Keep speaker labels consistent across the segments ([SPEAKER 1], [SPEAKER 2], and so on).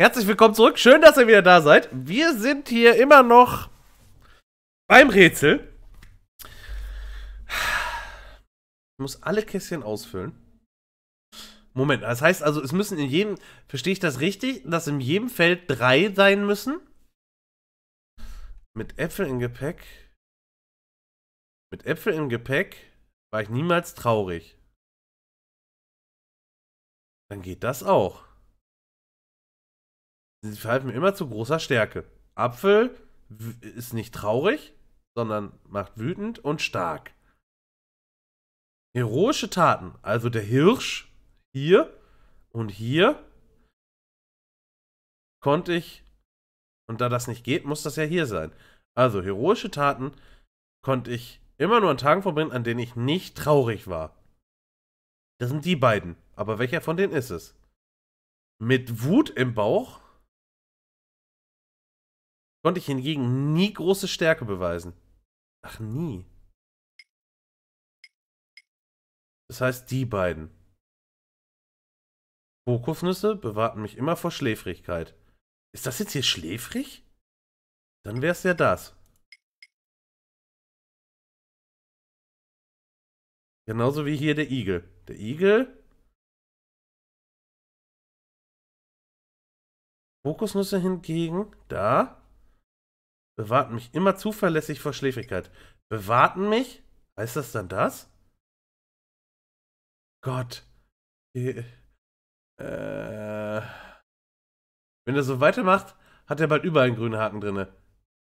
[SPEAKER 1] Herzlich willkommen zurück. Schön, dass ihr wieder da seid. Wir sind hier immer noch beim Rätsel. Ich muss alle Kästchen ausfüllen. Moment, das heißt also, es müssen in jedem, verstehe ich das richtig, dass in jedem Feld drei sein müssen? Mit Äpfel im
[SPEAKER 2] Gepäck. Mit Äpfel im Gepäck war ich niemals traurig. Dann geht das auch. Sie verhalten immer zu großer Stärke. Apfel ist nicht traurig,
[SPEAKER 1] sondern macht wütend und stark. Heroische Taten, also der Hirsch hier und hier, konnte ich, und da das nicht geht, muss das ja hier sein. Also heroische Taten konnte ich immer nur an Tagen verbringen, an denen ich nicht traurig war. Das sind die beiden, aber welcher von denen ist es? Mit Wut im
[SPEAKER 2] Bauch konnte ich hingegen nie große Stärke beweisen. Ach, nie. Das heißt, die beiden. Kokosnüsse bewahrten mich immer vor Schläfrigkeit. Ist das jetzt hier schläfrig? Dann wär's ja das. Genauso wie hier der Igel. Der Igel. Kokosnüsse hingegen, da bewahrt mich immer
[SPEAKER 1] zuverlässig vor Schläfrigkeit. Bewahrten mich? Heißt das dann das? Gott. Äh, äh. wenn er so weitermacht, hat er bald überall einen grünen Haken drinne.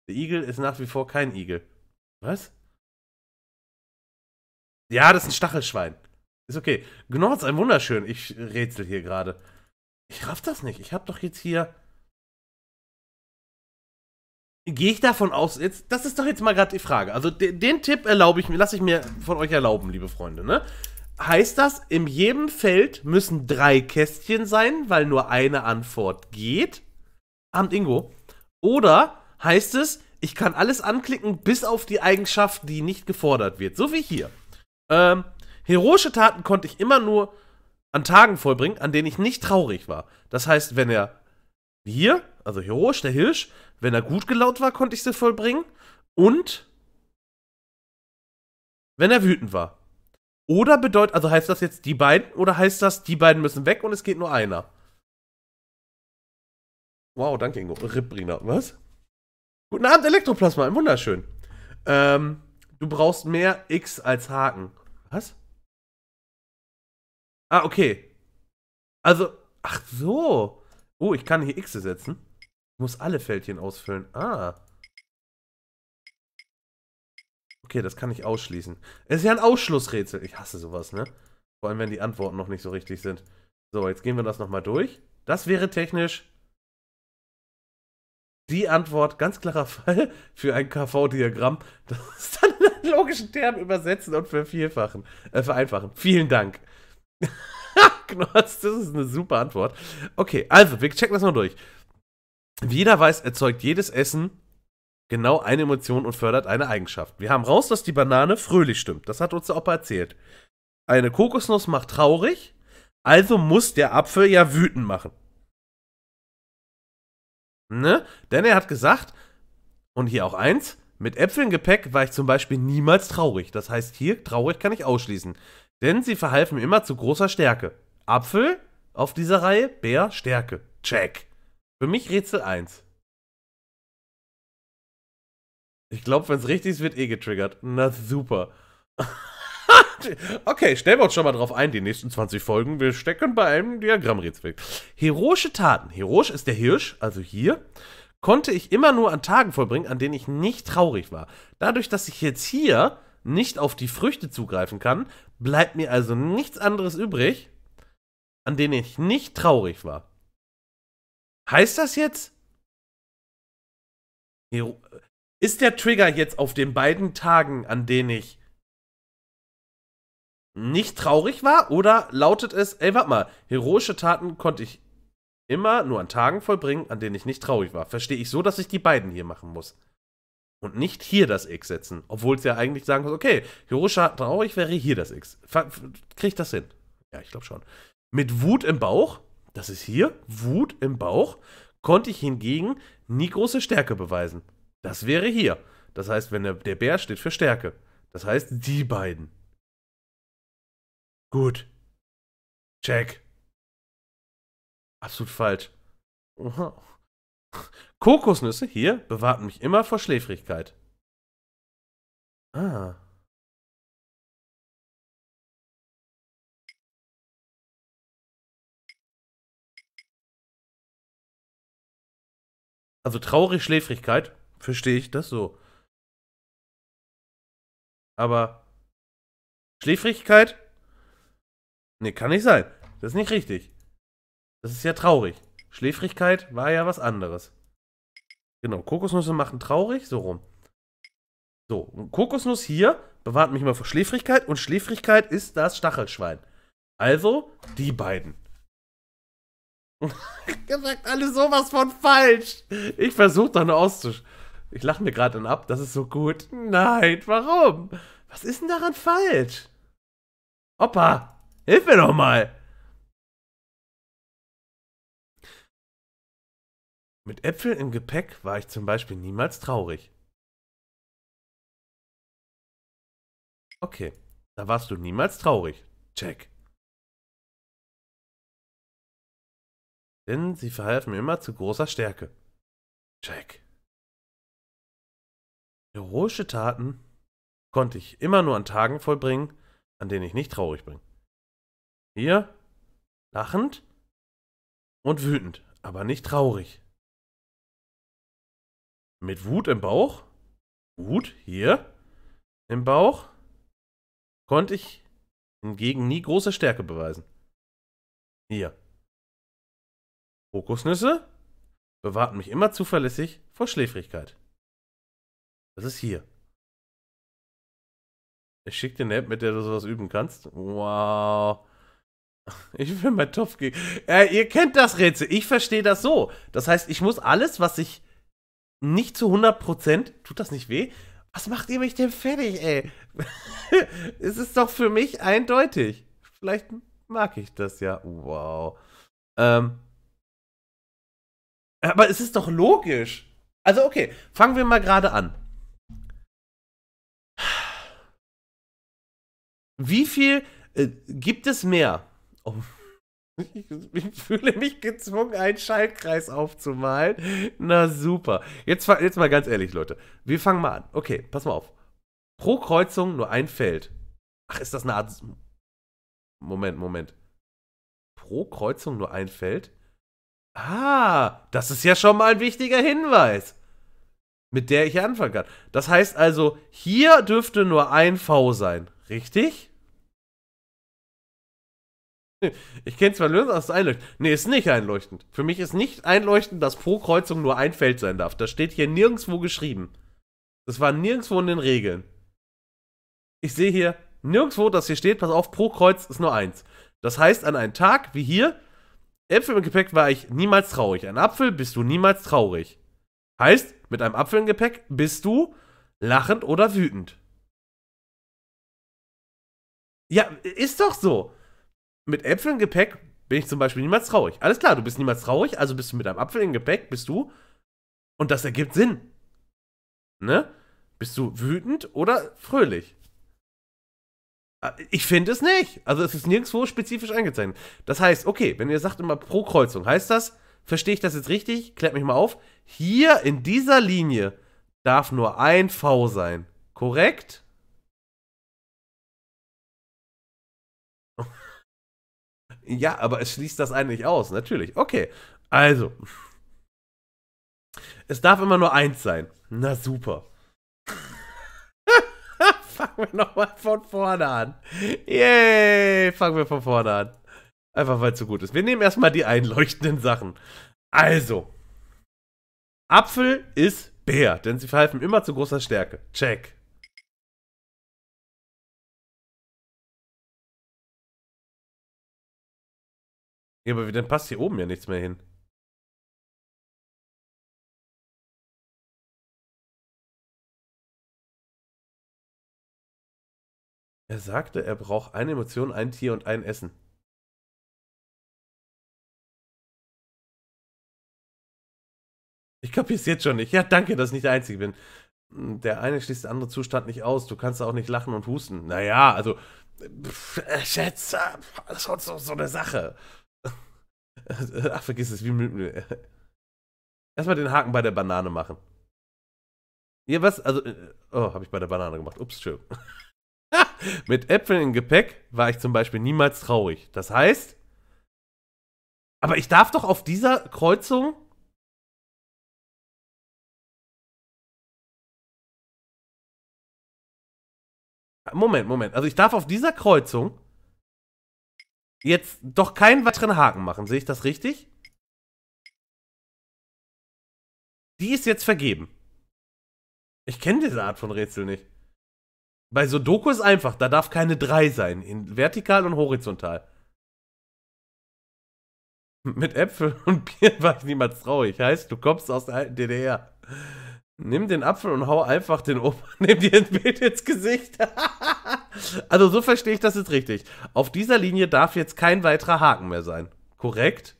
[SPEAKER 1] Der Igel ist nach wie vor kein Igel. Was? Ja, das ist ein Stachelschwein. Ist okay. Gnorz, ein wunderschön. Ich rätsel hier gerade. Ich raff das nicht. Ich hab doch jetzt hier gehe ich davon aus, jetzt, das ist doch jetzt mal gerade die Frage. Also de, den Tipp erlaube ich mir, lasse ich mir von euch erlauben, liebe Freunde, ne? Heißt das, in jedem Feld müssen drei Kästchen sein, weil nur eine Antwort geht? Abend Ingo. Oder heißt es, ich kann alles anklicken, bis auf die Eigenschaft, die nicht gefordert wird. So wie hier. Ähm, heroische Taten konnte ich immer nur an Tagen vollbringen, an denen ich nicht traurig war. Das heißt, wenn er hier, also heroisch, der Hirsch, wenn er gut gelaunt war, konnte ich sie vollbringen. Und wenn er wütend war. Oder bedeutet, also heißt das jetzt die beiden oder heißt das, die beiden müssen weg und es geht nur einer? Wow, danke Ingo. Ripbrina, was? Guten Abend, Elektroplasma, wunderschön. Ähm, du brauchst mehr X als Haken. Was? Ah, okay. Also, ach so. Oh, ich kann hier X setzen muss alle Fältchen ausfüllen. Ah. Okay, das kann ich ausschließen. Es ist ja ein Ausschlussrätsel. Ich hasse sowas, ne? Vor allem, wenn die Antworten noch nicht so richtig sind. So, jetzt gehen wir das nochmal durch. Das wäre technisch die Antwort, ganz klarer Fall, für ein KV-Diagramm. Das ist dann in einen logischen Term übersetzen und vervielfachen, äh, vereinfachen. Vielen Dank. Knorz, das ist eine super Antwort. Okay, also, wir checken das mal durch wie jeder weiß, erzeugt jedes Essen genau eine Emotion und fördert eine Eigenschaft. Wir haben raus, dass die Banane fröhlich stimmt. Das hat uns der Opa erzählt. Eine Kokosnuss macht traurig, also muss der Apfel ja wütend machen. Ne? Denn er hat gesagt, und hier auch eins, mit Äpfeln Gepäck war ich zum Beispiel niemals traurig. Das heißt, hier traurig kann ich ausschließen. Denn sie verhalfen immer zu großer Stärke. Apfel auf dieser Reihe, Bär, Stärke. Check. Für mich Rätsel 1. Ich glaube, wenn es richtig ist, wird eh getriggert. Na super. okay, stellen wir uns schon mal drauf ein, die nächsten 20 Folgen. Wir stecken bei einem Diagrammrätsel. Heroische Taten. Heroisch ist der Hirsch, also hier. Konnte ich immer nur an Tagen vollbringen, an denen ich nicht traurig war. Dadurch, dass ich jetzt hier nicht auf die Früchte zugreifen kann, bleibt mir also
[SPEAKER 2] nichts anderes übrig, an denen ich nicht traurig war. Heißt das jetzt? Äh, ist der Trigger jetzt auf den beiden Tagen, an denen ich nicht
[SPEAKER 1] traurig war? Oder lautet es, ey, warte mal, heroische Taten konnte ich immer nur an Tagen vollbringen, an denen ich nicht traurig war. Verstehe ich so, dass ich die beiden hier machen muss. Und nicht hier das X setzen. Obwohl es ja eigentlich sagen muss, okay, heroischer traurig wäre hier das X. Kriege ich das hin? Ja, ich glaube schon. Mit Wut im Bauch? Das ist hier, Wut im Bauch, konnte ich hingegen nie große Stärke beweisen. Das wäre hier. Das heißt,
[SPEAKER 2] wenn der, der Bär steht für Stärke. Das heißt, die beiden. Gut. Check. Absolut falsch. Aha. Kokosnüsse hier bewahren mich immer vor Schläfrigkeit. Ah. Also traurig Schläfrigkeit, verstehe ich das so. Aber Schläfrigkeit? Nee, kann nicht sein. Das ist nicht richtig. Das ist ja traurig. Schläfrigkeit
[SPEAKER 1] war ja was anderes. Genau, Kokosnüsse machen traurig, so rum. So, Kokosnuss hier bewahrt mich mal vor Schläfrigkeit und Schläfrigkeit ist das Stachelschwein. Also die beiden.
[SPEAKER 2] gesagt,
[SPEAKER 1] alle sowas von falsch. Ich versuche doch nur auszusch... Ich lache mir gerade dann ab, das ist so
[SPEAKER 2] gut. Nein, warum? Was ist denn daran falsch? Opa, hilf mir doch mal. Mit Äpfeln im Gepäck war ich zum Beispiel niemals traurig. Okay, da warst du niemals traurig. Check. denn sie verhalfen mir immer zu großer Stärke. Jack.
[SPEAKER 1] Heroische Taten konnte ich immer nur an Tagen vollbringen, an denen ich nicht traurig bin.
[SPEAKER 2] Hier, lachend und wütend, aber nicht traurig. Mit Wut im Bauch? Wut hier im Bauch? Konnte ich hingegen nie
[SPEAKER 1] große Stärke beweisen. Hier. Kokosnüsse bewahren mich immer zuverlässig vor Schläfrigkeit. Das ist hier. Ich schicke dir eine App, mit der du sowas üben kannst. Wow. Ich will meinen Topf gehen. Äh, ihr kennt das Rätsel. Ich verstehe das so. Das heißt, ich muss alles, was ich nicht zu 100%, tut das nicht weh? Was macht ihr mich denn fertig, ey? es ist doch für mich eindeutig. Vielleicht mag ich das ja. Wow. Ähm, aber es ist doch logisch. Also okay, fangen wir mal gerade an. Wie viel äh, gibt es mehr? Oh. Ich, fühle mich gezwungen, einen Schaltkreis aufzumalen. Na super. Jetzt, jetzt mal ganz ehrlich, Leute. Wir fangen mal an. Okay, pass mal auf. Pro Kreuzung nur ein Feld. Ach, ist das eine Art. Moment, Moment. Pro Kreuzung nur ein Feld? Ah, das ist ja schon mal ein wichtiger Hinweis, mit der ich anfangen kann. Das heißt also, hier dürfte nur ein V sein, richtig? Ich kenne zwar Lösung aus einleuchtend. Nee, ist nicht einleuchtend. Für mich ist nicht einleuchtend, dass pro Kreuzung nur ein Feld sein darf. Das steht hier nirgendwo geschrieben. Das war nirgendwo in den Regeln. Ich sehe hier nirgendwo, dass hier steht, pass auf, pro Kreuz ist nur eins. Das heißt, an einem Tag wie hier Äpfel im Gepäck war ich niemals traurig. Ein Apfel bist du niemals traurig. Heißt, mit einem Apfel im Gepäck bist du lachend oder wütend. Ja, ist doch so. Mit Äpfeln im Gepäck bin ich zum Beispiel niemals traurig. Alles klar, du bist niemals traurig, also bist du mit einem Apfel im Gepäck, bist du. Und das ergibt Sinn. Ne? Bist du wütend oder fröhlich? Äh, ich finde es nicht. Also es ist nirgendwo spezifisch eingezeichnet. Das heißt, okay, wenn ihr sagt immer pro Kreuzung, heißt das, verstehe ich das jetzt richtig? Klärt mich mal auf. Hier in dieser Linie darf nur ein V
[SPEAKER 2] sein. Korrekt? ja, aber es schließt das eigentlich aus, natürlich. Okay, also.
[SPEAKER 1] Es darf immer nur eins sein. Na super fangen wir nochmal von vorne an. Yay, fangen wir von vorne an. Einfach weil es so gut ist. Wir nehmen erstmal die einleuchtenden Sachen. Also,
[SPEAKER 2] Apfel ist Bär, denn sie verhalfen immer zu großer Stärke. Check. Ja, aber dann passt hier oben ja nichts mehr hin. Er sagte, er braucht eine Emotion, ein Tier und ein Essen. Ich kapier's jetzt schon nicht. Ja, danke, dass ich nicht der Einzige bin. Der eine schließt
[SPEAKER 1] den anderen Zustand nicht aus. Du kannst auch nicht lachen und husten. Naja, also, äh, Schätze, das ist so, so eine Sache. Ach, vergiss es, wie müde. Erstmal den Haken bei der Banane machen. Ja, was? Also, äh, oh, hab ich bei der Banane gemacht. Ups, schön. Mit Äpfeln im Gepäck war ich zum Beispiel niemals
[SPEAKER 2] traurig. Das heißt, aber ich darf doch auf dieser Kreuzung. Moment, Moment. Also ich darf auf dieser Kreuzung jetzt doch keinen weiteren Haken machen. Sehe ich das richtig? Die ist jetzt vergeben. Ich kenne diese Art von
[SPEAKER 1] Rätsel nicht. Bei Sudoku ist einfach, da darf keine 3 sein, in vertikal und horizontal. Mit Äpfel und Bier war ich niemals traurig. Heißt, du kommst aus der alten DDR. Nimm den Apfel und hau einfach den Opa Nimm dir ein Bild ins Gesicht. also so verstehe ich das jetzt richtig. Auf dieser Linie darf jetzt kein weiterer Haken mehr sein. Korrekt?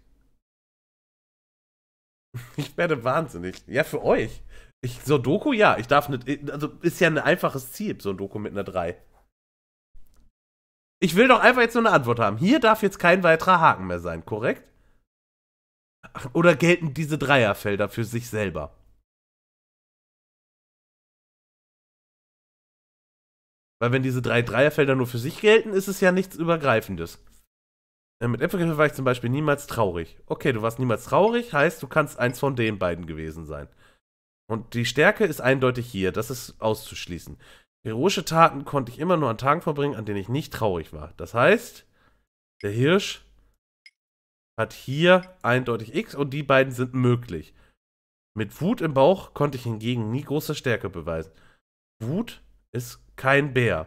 [SPEAKER 1] Ich werde wahnsinnig. Ja, für euch. Ich, so Doku, ja, ich darf nicht. Also ist ja ein einfaches Ziel, so ein Doku mit einer 3. Ich will doch einfach jetzt nur eine Antwort haben. Hier darf jetzt kein weiterer Haken mehr sein, korrekt? Ach, oder gelten
[SPEAKER 2] diese Dreierfelder für sich selber? Weil wenn diese drei Dreierfelder nur für sich gelten, ist es ja nichts Übergreifendes.
[SPEAKER 1] Mit Äpfelkäfer war ich zum Beispiel niemals traurig. Okay, du warst niemals traurig, heißt, du kannst eins von den beiden gewesen sein. Und die Stärke ist eindeutig hier, das ist auszuschließen. Heroische Taten konnte ich immer nur an Tagen verbringen, an denen ich nicht traurig war. Das heißt, der Hirsch hat hier eindeutig X und die beiden sind möglich. Mit Wut im Bauch konnte ich hingegen nie große Stärke beweisen. Wut ist kein Bär.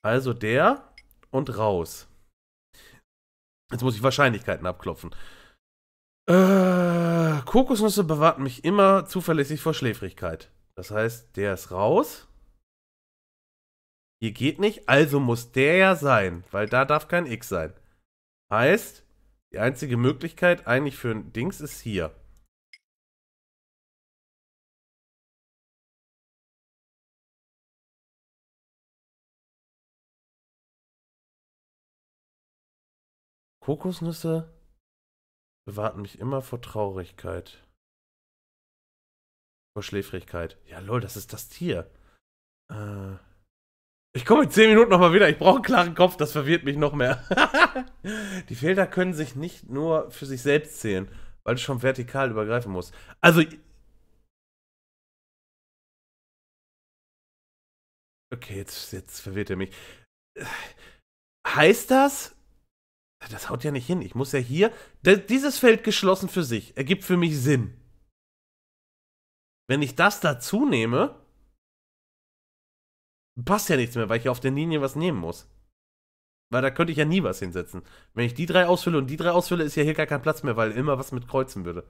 [SPEAKER 1] Also der und raus. Jetzt muss ich Wahrscheinlichkeiten abklopfen.
[SPEAKER 2] Äh,
[SPEAKER 1] Kokosnüsse bewahrt mich immer zuverlässig vor Schläfrigkeit. Das heißt, der ist raus. Hier geht nicht, also muss der ja sein, weil da darf
[SPEAKER 2] kein X sein. Heißt, die einzige Möglichkeit eigentlich für ein Dings ist hier. Kokosnüsse bewahrt mich immer vor Traurigkeit. Vor Schläfrigkeit. Ja, lol, das ist das Tier.
[SPEAKER 1] Äh, ich komme in 10 Minuten nochmal wieder. Ich brauche einen klaren Kopf, das verwirrt mich noch mehr. die Felder können sich nicht nur für sich selbst zählen, weil du schon
[SPEAKER 2] vertikal übergreifen musst. Also. Okay, jetzt, jetzt verwirrt er mich. Äh, heißt
[SPEAKER 1] das, das haut ja nicht hin. Ich muss ja hier. Dieses Feld geschlossen für sich ergibt
[SPEAKER 2] für mich Sinn. Wenn ich das dazu nehme, passt ja nichts mehr, weil ich auf der Linie was nehmen muss. Weil da könnte ich
[SPEAKER 1] ja nie was hinsetzen. Wenn ich die drei ausfülle und die drei ausfülle, ist ja hier gar kein Platz mehr, weil immer was mit kreuzen würde.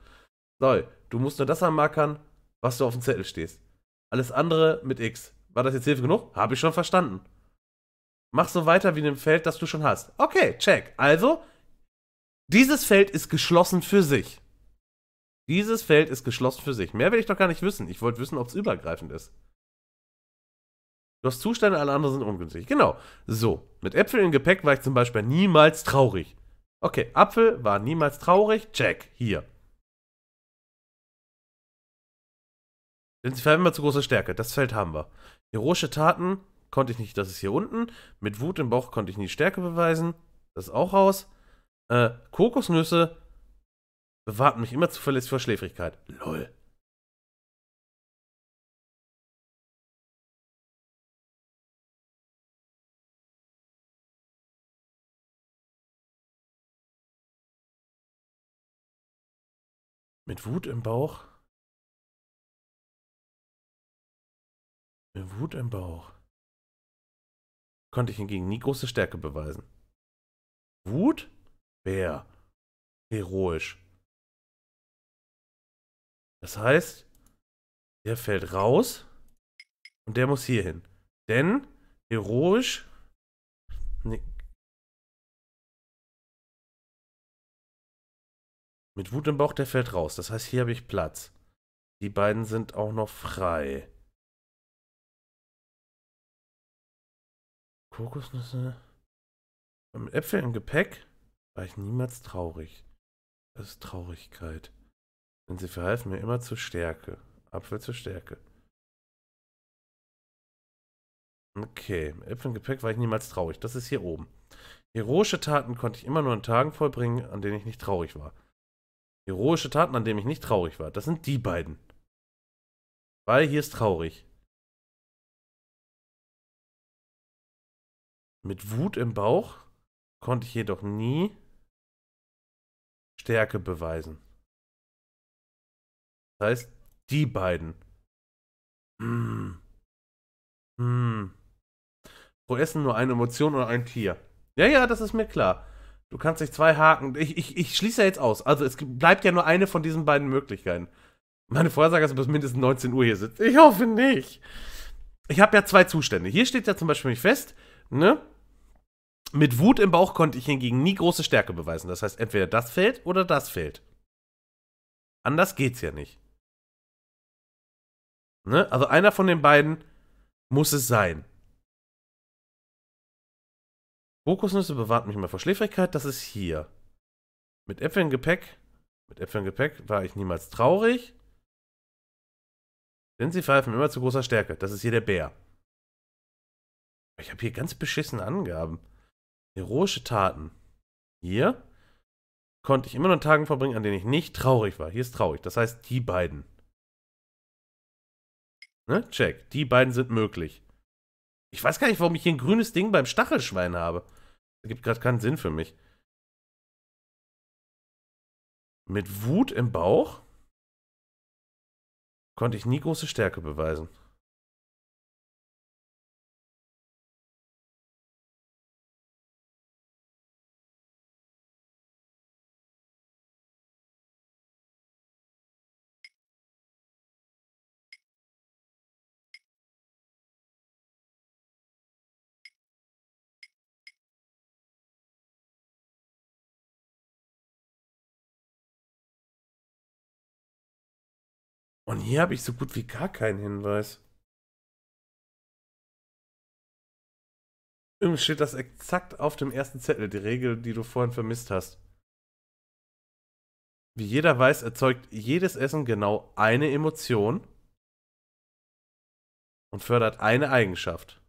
[SPEAKER 1] So, du musst nur das anmarkern, was du auf dem Zettel stehst. Alles andere mit X. War das jetzt Hilfe genug? Habe ich schon verstanden. Mach so weiter wie in dem Feld, das du schon hast. Okay, check. Also, dieses Feld ist geschlossen für sich. Dieses Feld ist geschlossen für sich. Mehr will ich doch gar nicht wissen. Ich wollte wissen, ob es übergreifend ist. Du hast Zustände, alle anderen sind ungünstig. Genau. So, mit Äpfel im Gepäck war ich zum Beispiel niemals traurig. Okay, Apfel war niemals traurig. Check. Hier. Denn sie verwenden zu große Stärke. Das Feld haben wir. Heroische Taten konnte ich nicht, das ist hier unten. Mit Wut im Bauch konnte ich nie Stärke beweisen.
[SPEAKER 2] Das ist auch raus. Äh, Kokosnüsse bewahrten mich immer zuverlässig vor Schläfrigkeit. Lol. Mit Wut im Bauch. Mit Wut im Bauch konnte ich hingegen nie große Stärke beweisen. Wut? Bär. Heroisch. Das heißt, der fällt raus und der muss hier hin. Denn heroisch... Nee. Mit Wut im Bauch, der fällt raus. Das heißt, hier habe ich Platz. Die beiden sind auch noch frei. Kokosnüsse. Mit Äpfel im Gepäck war ich niemals traurig. Das ist Traurigkeit.
[SPEAKER 1] Denn sie verhalfen mir immer zur Stärke. Apfel zur Stärke. Okay, Äpfel im Gepäck war ich niemals traurig. Das ist hier oben. Heroische Taten konnte ich immer nur an Tagen vollbringen, an denen ich nicht traurig war. Heroische Taten, an denen
[SPEAKER 2] ich nicht traurig war. Das sind die beiden. Weil hier ist traurig. Mit Wut im Bauch konnte ich jedoch nie Stärke beweisen. Das heißt, die beiden. Hm. Hm. Pro Essen nur eine Emotion oder ein Tier. Ja, ja, das ist
[SPEAKER 1] mir klar. Du kannst dich zwei Haken. Ich, ich, ich schließe ja jetzt aus. Also es bleibt ja nur eine von diesen beiden Möglichkeiten. Meine Vorhersage ist, bis mindestens 19 Uhr hier sitzt. Ich hoffe nicht. Ich habe ja zwei Zustände. Hier steht ja zum Beispiel mich fest, ne? Mit Wut im Bauch konnte ich hingegen nie große Stärke beweisen. Das heißt, entweder das fällt oder das fällt.
[SPEAKER 2] Anders geht's ja nicht. Ne? Also einer von den beiden muss es sein. Kokosnüsse bewahrt
[SPEAKER 1] mich mal vor Schläfrigkeit. Das ist hier. Mit Äpfeln Gepäck. Mit Äpfeln Gepäck war ich niemals traurig. Denn sie pfeifen immer zu großer Stärke. Das ist hier der Bär. Ich habe hier ganz beschissene Angaben. Heroische Taten. Hier konnte ich immer noch Tage verbringen, an denen ich nicht traurig war. Hier ist traurig. Das heißt, die beiden. Ne? Check. Die beiden sind möglich. Ich weiß gar nicht, warum ich hier ein grünes Ding beim Stachelschwein habe. Das gibt gerade keinen
[SPEAKER 2] Sinn für mich. Mit Wut im Bauch konnte ich nie große Stärke beweisen. Und hier habe ich so gut wie gar keinen Hinweis. Irgendwie steht das exakt auf dem ersten Zettel, die Regel, die du vorhin vermisst hast. Wie jeder weiß, erzeugt jedes Essen genau eine Emotion und fördert eine Eigenschaft.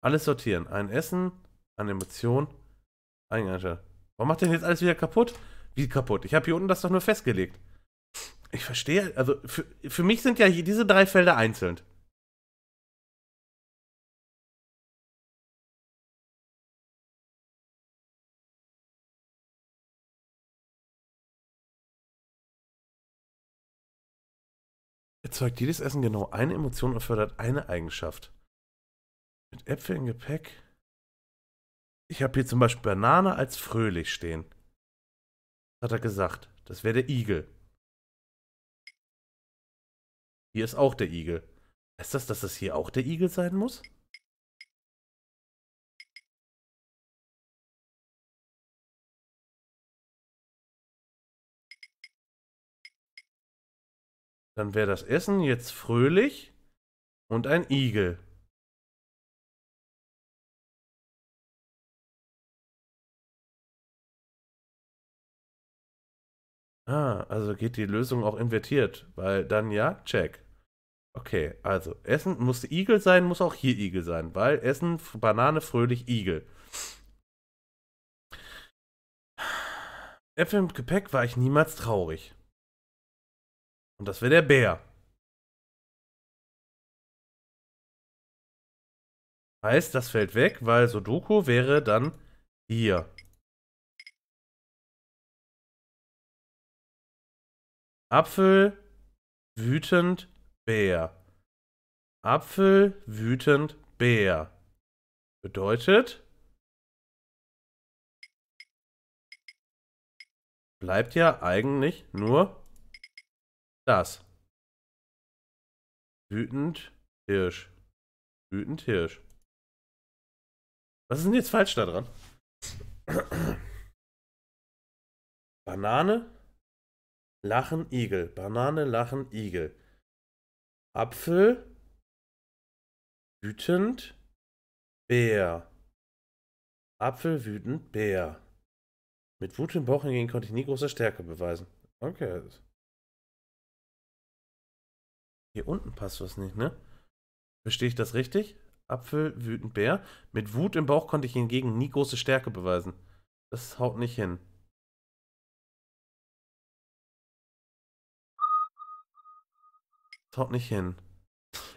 [SPEAKER 2] Alles sortieren. Ein Essen, eine Emotion,
[SPEAKER 1] ein Eingangsschalt. Warum macht denn jetzt alles wieder kaputt? Wie kaputt? Ich habe hier unten das doch nur festgelegt.
[SPEAKER 2] Ich verstehe. Also für, für mich sind ja hier diese drei Felder einzeln. Erzeugt jedes Essen genau eine Emotion und fördert eine Eigenschaft. Äpfel im Gepäck?
[SPEAKER 1] Ich habe hier zum Beispiel Banane
[SPEAKER 2] als fröhlich stehen. Hat er gesagt. Das wäre der Igel. Hier ist auch der Igel. Heißt das, dass das hier auch der Igel sein muss? Dann wäre das Essen jetzt fröhlich und ein Igel. Ah, also geht die Lösung auch
[SPEAKER 1] invertiert, weil dann ja, check. Okay, also Essen musste Igel sein, muss auch hier Igel sein, weil Essen, Banane, fröhlich, Igel.
[SPEAKER 2] Äpfel im Gepäck war ich niemals traurig. Und das wäre der Bär. Heißt, das fällt weg, weil Sudoku wäre dann hier. Apfel, wütend, Bär. Apfel, wütend, Bär. Bedeutet, bleibt ja eigentlich nur das. Wütend, Hirsch. Wütend, Hirsch. Was ist denn jetzt falsch daran? Banane, Lachen, Igel. Banane, Lachen, Igel. Apfel, wütend, Bär. Apfel, wütend, Bär. Mit Wut im Bauch hingegen konnte ich nie große Stärke beweisen. Okay. Hier unten passt was nicht, ne? Verstehe ich das richtig? Apfel, wütend, Bär. Mit Wut im Bauch konnte ich hingegen nie große Stärke beweisen. Das haut nicht hin. haut nicht hin.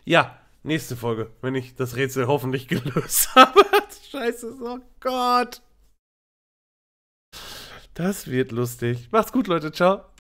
[SPEAKER 2] Ja, nächste Folge, wenn
[SPEAKER 1] ich das Rätsel hoffentlich gelöst habe. Scheiße, oh Gott. Das wird lustig. Macht's gut, Leute. Ciao.